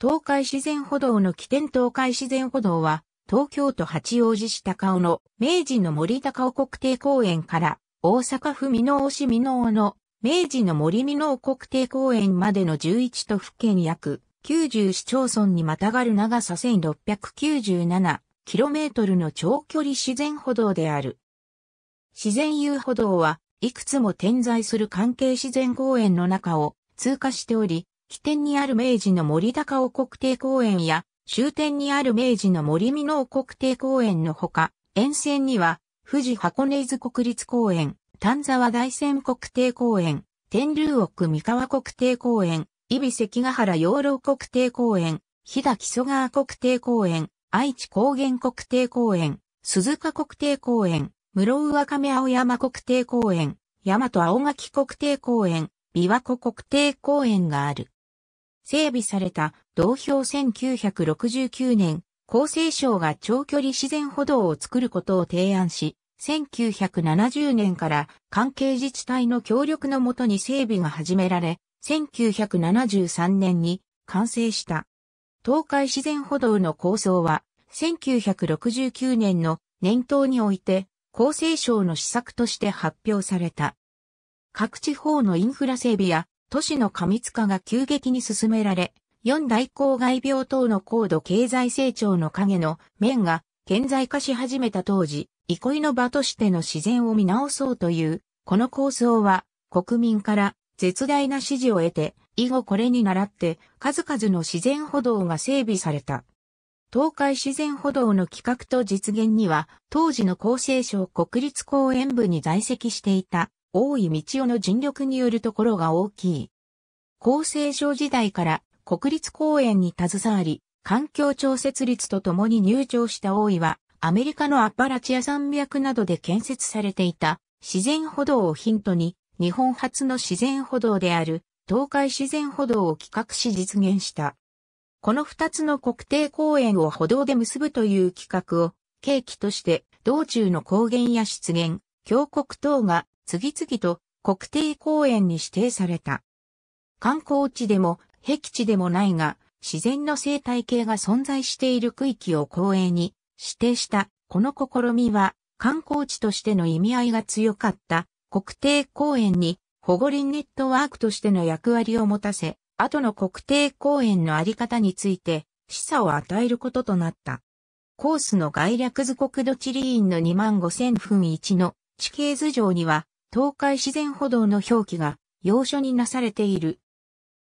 東海自然歩道の起点東海自然歩道は、東京都八王子市高尾の明治の森高尾国定公園から大阪府美濃市美濃の明治の森美濃国定公園までの11都府県約90市町村にまたがる長さ 1697km の長距離自然歩道である。自然遊歩道はいくつも点在する関係自然公園の中を通過しており、起点にある明治の森高尾国定公園や、終点にある明治の森美濃国定公園のほか、沿線には、富士箱根伊豆国立公園、丹沢大山国定公園、天竜奥三河国定公園、伊比関ヶ原養老国定公園、日田木曽川国定公園、愛知高原国定公園、鈴鹿国定公園、室上亀青山国定公園、大和青垣国定公園、琵琶湖国定公園がある。整備された同標1969年、厚生省が長距離自然歩道を作ることを提案し、1970年から関係自治体の協力のもとに整備が始められ、1973年に完成した。東海自然歩道の構想は、1969年の年頭において、厚生省の施策として発表された。各地方のインフラ整備や都市の過密化が急激に進められ、四大公害病等の高度経済成長の影の面が顕在化し始めた当時、憩いの場としての自然を見直そうという、この構想は国民から絶大な支持を得て、以後これに倣って数々の自然歩道が整備された。東海自然歩道の企画と実現には、当時の厚生省国立公園部に在籍していた大井道夫の尽力によるところが大きい。厚生省時代から国立公園に携わり、環境調節率とともに入庁した大井は、アメリカのアッパラチア山脈などで建設されていた自然歩道をヒントに、日本初の自然歩道である東海自然歩道を企画し実現した。この二つの国定公園を歩道で結ぶという企画を契機として道中の高原や湿原、峡谷等が次々と国定公園に指定された。観光地でも、僻地でもないが、自然の生態系が存在している区域を公園に指定したこの試みは観光地としての意味合いが強かった国定公園に保護林ネットワークとしての役割を持たせ、後の国定公園のあり方について示唆を与えることとなった。コースの概略図国土地理院の2万5000分1の地形図上には東海自然歩道の表記が要所になされている。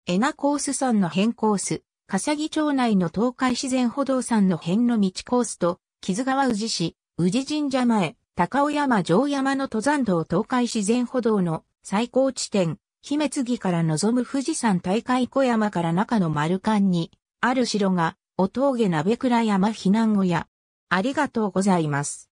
エナコース山の変コース、笠木町内の東海自然歩道山の辺の道コースと、木津川宇治市、宇治神社前、高尾山城山の登山道東海自然歩道の最高地点、姫継から望む富士山大会小山から中の丸館に、ある城が、お峠鍋倉山避難小屋。ありがとうございます。